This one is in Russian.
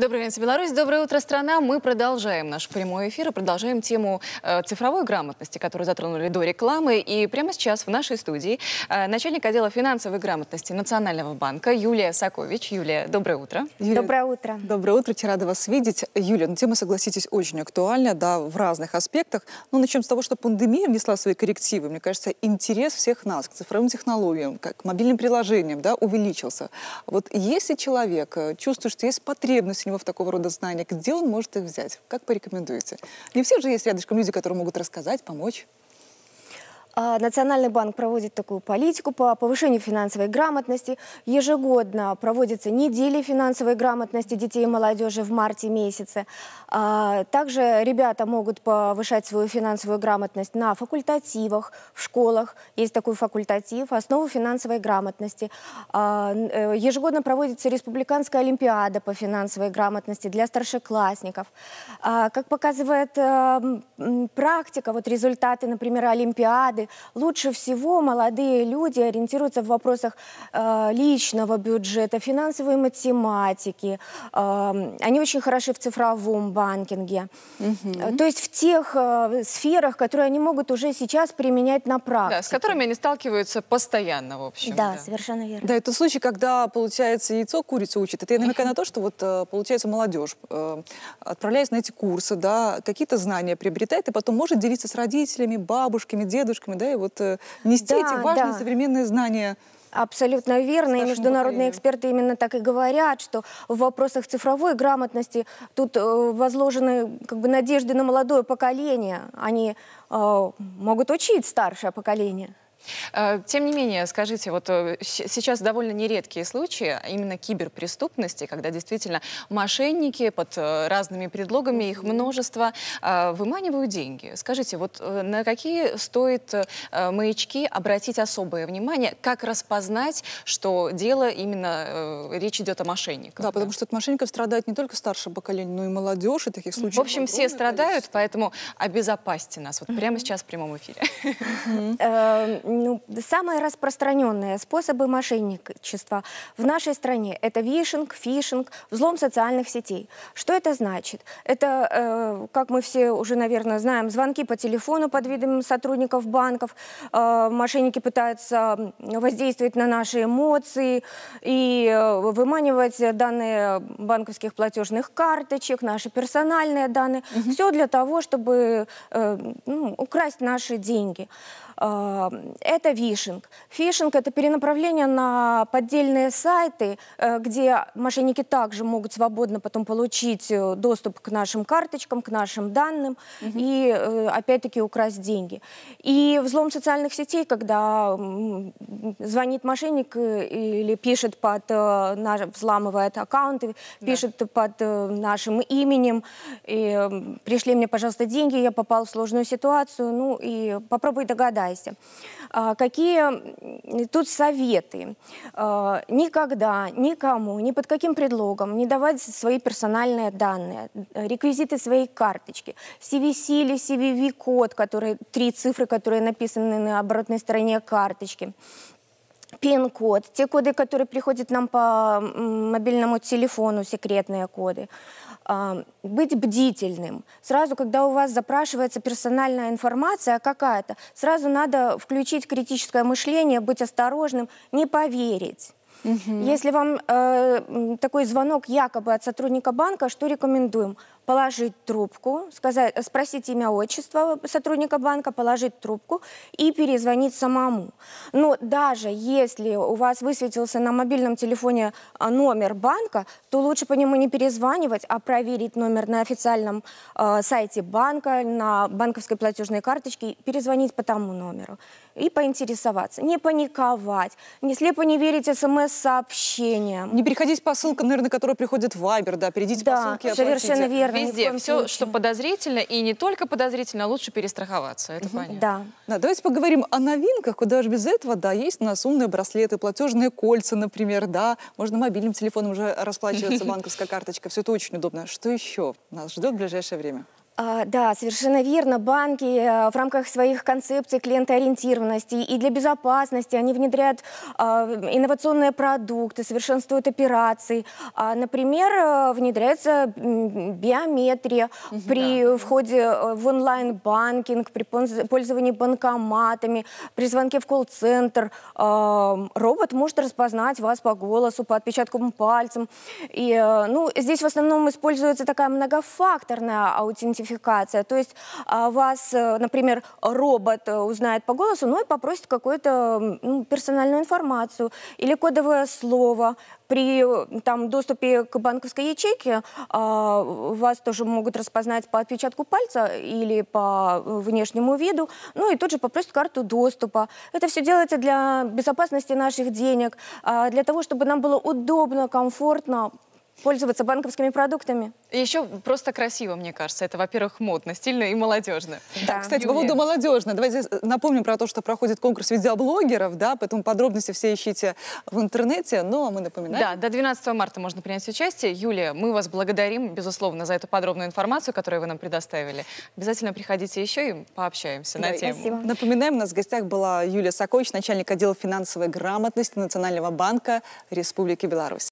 Добрый день, Беларусь. Доброе утро, страна. Мы продолжаем наш прямой эфир и продолжаем тему э, цифровой грамотности, которую затронули до рекламы. И прямо сейчас в нашей студии э, начальник отдела финансовой грамотности Национального банка Юлия Сакович. Юлия, доброе утро. Юлия, доброе утро. Доброе утро. Очень рада вас видеть. Юлия, ну, тема, согласитесь, очень актуальна, да, в разных аспектах. Но ну, начнем с того, что пандемия внесла свои коррективы. Мне кажется, интерес всех нас к цифровым технологиям, к мобильным приложениям, да, увеличился. Вот если человек э, чувствует, что есть потребность него в такого рода знания, где он может их взять? Как порекомендуете? Не все же есть рядышком люди, которые могут рассказать, помочь. А, Национальный банк проводит такую политику по повышению финансовой грамотности. Ежегодно проводятся недели финансовой грамотности детей и молодежи в марте месяце. А, также ребята могут повышать свою финансовую грамотность на факультативах, в школах. Есть такой факультатив «Основы финансовой грамотности». А, э, ежегодно проводится Республиканская олимпиада по финансовой грамотности для старшеклассников. Как показывает э, практика, вот результаты, например, Олимпиады, лучше всего молодые люди ориентируются в вопросах э, личного бюджета, финансовой математики. Э, они очень хороши в цифровом банкинге. Угу. То есть в тех э, сферах, которые они могут уже сейчас применять на практике. Да, с которыми они сталкиваются постоянно, в общем. Да, да. совершенно верно. Да, это случай, когда, получается, яйцо курицу учит. Это я намекаю на то, что вот, э, получается, молодежь, э, отправляясь на эти курсы, да, какие-то знания приобретает и потом может делиться с родителями, бабушками, дедушками, алгоритмы, да, и вот э, нести да, эти важные да. современные знания. Абсолютно верно. И международные поколению. эксперты именно так и говорят, что в вопросах цифровой грамотности тут э, возложены как бы надежды на молодое поколение. Они э, могут учить старшее поколение. Э, тем не менее, скажите, вот э, сейчас довольно нередкие случаи а именно киберпреступности, когда действительно мошенники под э, разными предлогами, их множество, выманивают деньги. Скажите, вот на какие стоит маячки обратить особое внимание, как распознать, что дело именно, речь идет о мошенниках? Да, да? потому что от мошенников страдает не только старшее поколение, но и молодежь, и таких случаев В общем, все страдают, количество. поэтому обезопасьте нас вот прямо сейчас в прямом эфире ну, самые распространенные способы мошенничества в нашей стране – это вишинг, фишинг, взлом социальных сетей. Что это значит? Это, э, как мы все уже, наверное, знаем, звонки по телефону под видом сотрудников банков. Э, мошенники пытаются воздействовать на наши эмоции и э, выманивать данные банковских платежных карточек, наши персональные данные. Угу. Все для того, чтобы э, ну, украсть наши деньги. Э, это фишинг. Фишинг – это перенаправление на поддельные сайты, э, где мошенники также могут свободно потом получить э, доступ к нашим карточкам, к нашим данным угу. и, э, опять-таки, украсть деньги. И взлом социальных сетей, когда звонит мошенник или пишет под, взламывает аккаунты, пишет под нашим именем, и, пришли мне, пожалуйста, деньги, я попал в сложную ситуацию, ну и попробуй догадайся. А, какие тут советы? А, никогда, никому, ни под каким предлогом не давать свои персональные данные, э, реквизиты своей карточки, CVC или CVV-код, которые, три цифры, которые написаны на обратной стороне карточки пин-код, те коды, которые приходят нам по мобильному телефону, секретные коды. А, быть бдительным. Сразу, когда у вас запрашивается персональная информация какая-то, сразу надо включить критическое мышление, быть осторожным, не поверить. Угу. Если вам э, такой звонок якобы от сотрудника банка, что рекомендуем? положить трубку, сказать, спросить имя отчество сотрудника банка, положить трубку и перезвонить самому. Но даже если у вас высветился на мобильном телефоне а, номер банка, то лучше по нему не перезванивать, а проверить номер на официальном э, сайте банка, на банковской платежной карточке, перезвонить по тому номеру и поинтересоваться. Не паниковать, не слепо не верить смс-сообщениям. Не переходить по ссылкам, наверное, на которые приходят в Viber, да, перейдите да, по ссылке. Да, совершенно верно наверное, Везде, все, случае. что подозрительно, и не только подозрительно, а лучше перестраховаться, это угу. понятно. Да. да. Давайте поговорим о новинках, куда же без этого, да, есть у нас умные браслеты, платежные кольца, например, да, можно мобильным телефоном уже расплачиваться, банковская карточка, все это очень удобно. Что еще нас ждет в ближайшее время? А, да, совершенно верно. Банки э, в рамках своих концепций клиентоориентированности и для безопасности они внедряют а, инновационные продукты, совершенствуют операции. А, например, э, внедряется биометрия да. при входе э, в онлайн-банкинг, при пользовании банкоматами, при звонке в колл-центр. Робот может распознать вас по голосу, по отпечаткам пальцем. И, ну, здесь в основном используется такая многофакторная аутентификация идентификация. То есть а, вас, э, например, робот э, узнает по голосу, но ну и попросит какую-то ну, персональную информацию или кодовое слово. При э, там, доступе к банковской ячейке а, вас тоже могут распознать по отпечатку пальца или по внешнему виду, ну и тут же попросят карту доступа. Это все делается для безопасности наших денег, а, для того, чтобы нам было удобно, комфортно, пользоваться банковскими продуктами. еще просто красиво, мне кажется. Это, во-первых, модно, стильно и молодежно. Да. Кстати, по поводу молодежно. Давайте напомним про то, что проходит конкурс видеоблогеров, да, поэтому подробности все ищите в интернете, но ну, а мы напоминаем. Да, до 12 марта можно принять участие. Юлия, мы вас благодарим, безусловно, за эту подробную информацию, которую вы нам предоставили. Обязательно приходите еще и пообщаемся да, на тему. Спасибо. Напоминаем, у нас в гостях была Юлия Сакович, начальник отдела финансовой грамотности Национального банка Республики Беларусь.